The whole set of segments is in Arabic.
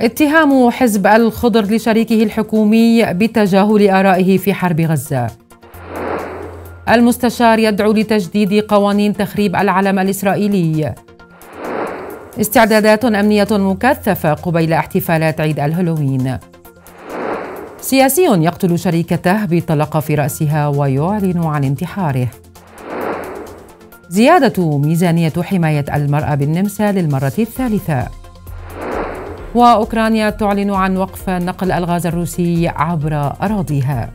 اتهام حزب الخضر لشريكه الحكومي بتجاهل آرائه في حرب غزة المستشار يدعو لتجديد قوانين تخريب العلم الإسرائيلي استعدادات أمنية مكثفة قبيل احتفالات عيد الهالوين سياسي يقتل شريكته بطلقة في رأسها ويعلن عن انتحاره زيادة ميزانية حماية المرأة بالنمسا للمرة الثالثة وأوكرانيا تعلن عن وقف نقل الغاز الروسي عبر أراضيها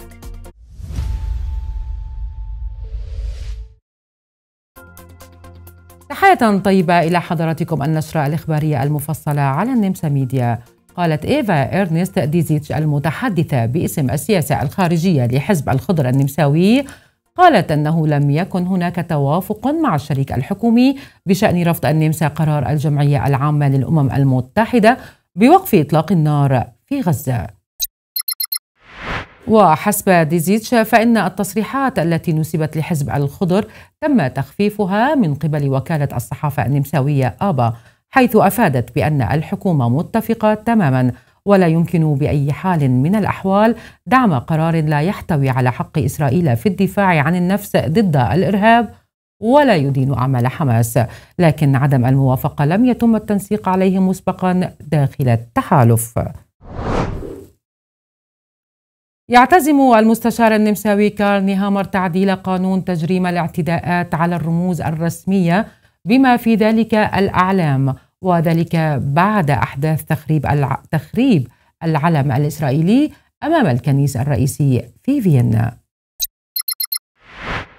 تحية طيبة إلى حضراتكم النشرة الإخبارية المفصلة على النمسا ميديا قالت إيفا إرنست ديزيتش المتحدثة باسم السياسة الخارجية لحزب الخضر النمساوي قالت أنه لم يكن هناك توافق مع الشريك الحكومي بشأن رفض النمسا قرار الجمعية العامة للأمم المتحدة بوقف إطلاق النار في غزة وحسب ديزيتش فإن التصريحات التي نسبت لحزب الخضر تم تخفيفها من قبل وكالة الصحافة النمساوية آبا حيث أفادت بأن الحكومة متفقة تماما ولا يمكن بأي حال من الأحوال دعم قرار لا يحتوي على حق إسرائيل في الدفاع عن النفس ضد الإرهاب ولا يدين أعمال حماس لكن عدم الموافقة لم يتم التنسيق عليه مسبقا داخل التحالف يعتزم المستشار النمساوي كارل نيهامر تعديل قانون تجريم الاعتداءات على الرموز الرسمية بما في ذلك الأعلام وذلك بعد أحداث تخريب الع... تخريب العلم الإسرائيلي أمام الكنيس الرئيسي في فيينا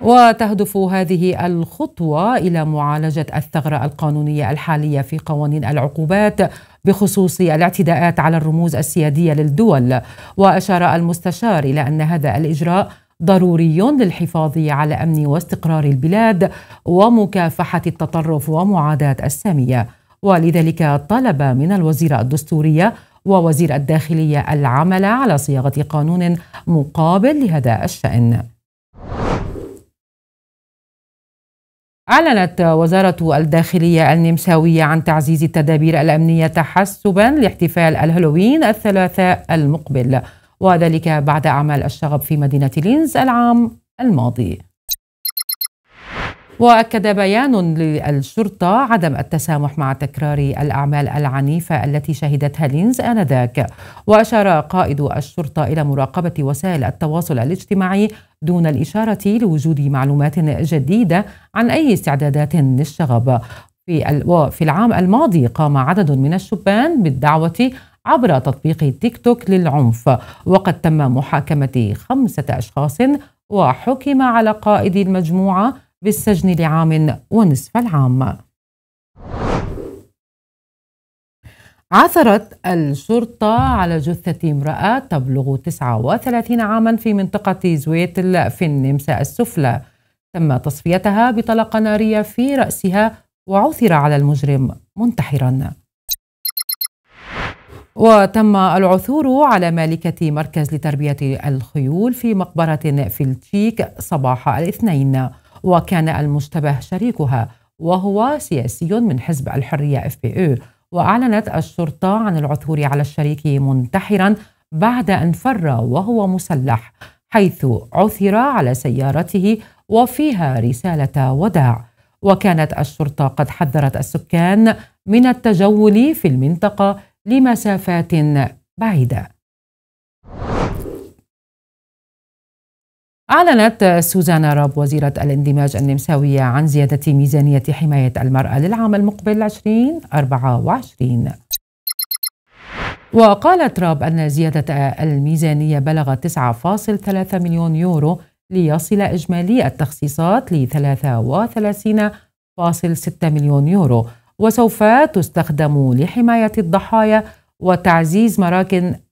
وتهدف هذه الخطوة إلى معالجة الثغرة القانونية الحالية في قوانين العقوبات بخصوص الاعتداءات على الرموز السيادية للدول وأشار المستشار إلى أن هذا الإجراء ضروري للحفاظ على أمن واستقرار البلاد ومكافحة التطرف ومعاداة السامية ولذلك طلب من الوزيرة الدستورية ووزير الداخلية العمل على صياغة قانون مقابل لهذا الشأن أعلنت وزارة الداخلية النمساوية عن تعزيز التدابير الأمنية تحسبا لاحتفال الهالوين الثلاثاء المقبل وذلك بعد أعمال الشغب في مدينة لينز العام الماضي وأكد بيان للشرطة عدم التسامح مع تكرار الأعمال العنيفة التي شهدتها لينز آنذاك وأشار قائد الشرطة إلى مراقبة وسائل التواصل الاجتماعي دون الإشارة لوجود معلومات جديدة عن أي استعدادات للشغب في وفي العام الماضي قام عدد من الشبان بالدعوة عبر تطبيق تيك توك للعنف وقد تم محاكمة خمسة أشخاص وحكم على قائد المجموعة بالسجن لعام ونصف العام عثرت الشرطة على جثة امرأة تبلغ 39 عاما في منطقة زويتل في النمسا السفلى تم تصفيتها بطلقة نارية في رأسها وعثر على المجرم منتحرا وتم العثور على مالكة مركز لتربية الخيول في مقبرة في التشيك صباح الاثنين وكان المشتبه شريكها وهو سياسي من حزب الحرية اف بي وأعلنت الشرطة عن العثور على الشريك منتحرا بعد أن فر وهو مسلح حيث عثر على سيارته وفيها رسالة وداع وكانت الشرطة قد حذرت السكان من التجول في المنطقة لمسافات بعيده أعلنت سوزانا راب وزيرة الاندماج النمساوية عن زيادة ميزانية حماية المرأة للعام المقبل 2024 وقالت راب أن زيادة الميزانية بلغت 9.3 مليون يورو ليصل إجمالي التخصيصات ل 33.6 مليون يورو وسوف تستخدم لحماية الضحايا وتعزيز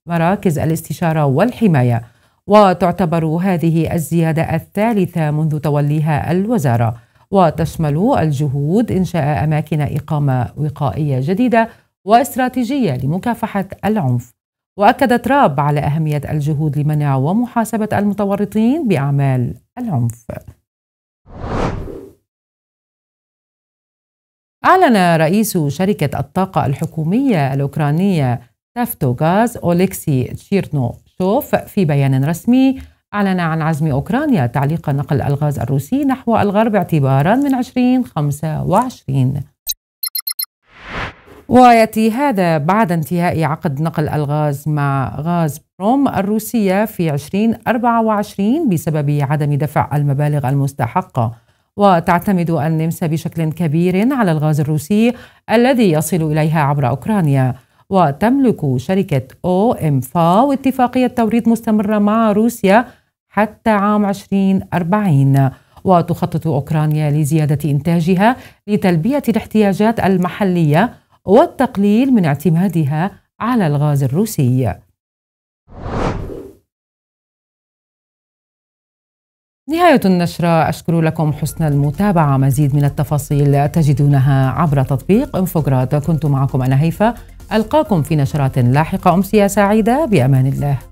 مراكز الاستشارة والحماية وتعتبر هذه الزيادة الثالثة منذ توليها الوزارة وتشمل الجهود إنشاء أماكن إقامة وقائية جديدة واستراتيجية لمكافحة العنف وأكدت راب على أهمية الجهود لمنع ومحاسبة المتورطين بأعمال العنف أعلن رئيس شركة الطاقة الحكومية الأوكرانية تافتو غاز أوليكسي تشيرنو سوف في بيان رسمي أعلن عن عزم أوكرانيا تعليق نقل الغاز الروسي نحو الغرب اعتبارا من 2025 ويأتي هذا بعد انتهاء عقد نقل الغاز مع غاز بروم الروسية في 2024 بسبب عدم دفع المبالغ المستحقة وتعتمد النمسا بشكل كبير على الغاز الروسي الذي يصل إليها عبر أوكرانيا وتملك شركة أو إم فاو اتفاقية توريد مستمرة مع روسيا حتى عام 2040 وتخطط أوكرانيا لزيادة إنتاجها لتلبية الاحتياجات المحلية والتقليل من اعتمادها على الغاز الروسي نهاية النشرة أشكر لكم حسن المتابعة مزيد من التفاصيل تجدونها عبر تطبيق انفوغراد كنت معكم أنا هيفا ألقاكم في نشرات لاحقة أمسية سعيدة بأمان الله